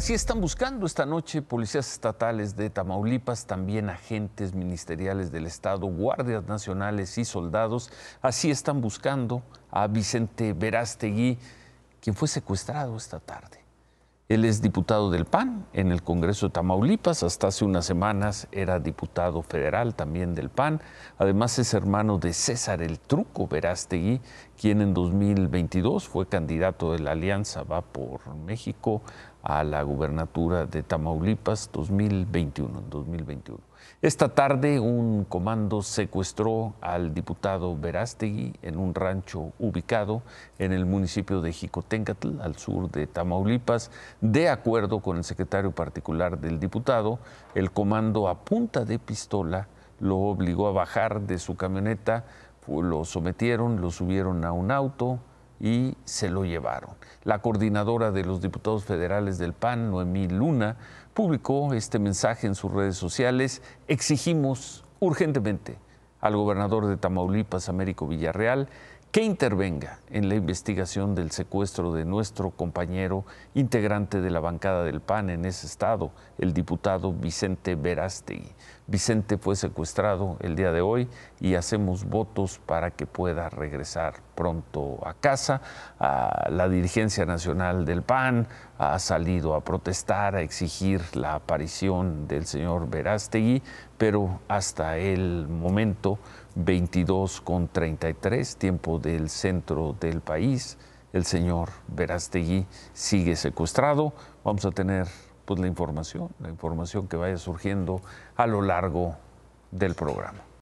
Así están buscando esta noche policías estatales de Tamaulipas, también agentes ministeriales del Estado, guardias nacionales y soldados. Así están buscando a Vicente Verástegui, quien fue secuestrado esta tarde. Él es diputado del PAN en el Congreso de Tamaulipas, hasta hace unas semanas era diputado federal también del PAN. Además es hermano de César el Truco Verástegui, quien en 2022 fue candidato de la Alianza Va por México a la gubernatura de Tamaulipas 2021, 2021. Esta tarde un comando secuestró al diputado Verástegui en un rancho ubicado en el municipio de Jicotencatl, al sur de Tamaulipas. De acuerdo con el secretario particular del diputado, el comando a punta de pistola lo obligó a bajar de su camioneta, lo sometieron, lo subieron a un auto, y se lo llevaron. La coordinadora de los diputados federales del PAN, Noemí Luna, publicó este mensaje en sus redes sociales. Exigimos urgentemente al gobernador de Tamaulipas, Américo Villarreal, que intervenga en la investigación del secuestro de nuestro compañero, integrante de la bancada del PAN en ese estado, el diputado Vicente Verástegui. Vicente fue secuestrado el día de hoy y hacemos votos para que pueda regresar pronto a casa. A la dirigencia nacional del PAN ha salido a protestar, a exigir la aparición del señor Verástegui, pero hasta el momento 22 con 33, tiempo del centro del país. El señor Verastegui sigue secuestrado. Vamos a tener pues la información, la información que vaya surgiendo a lo largo del programa.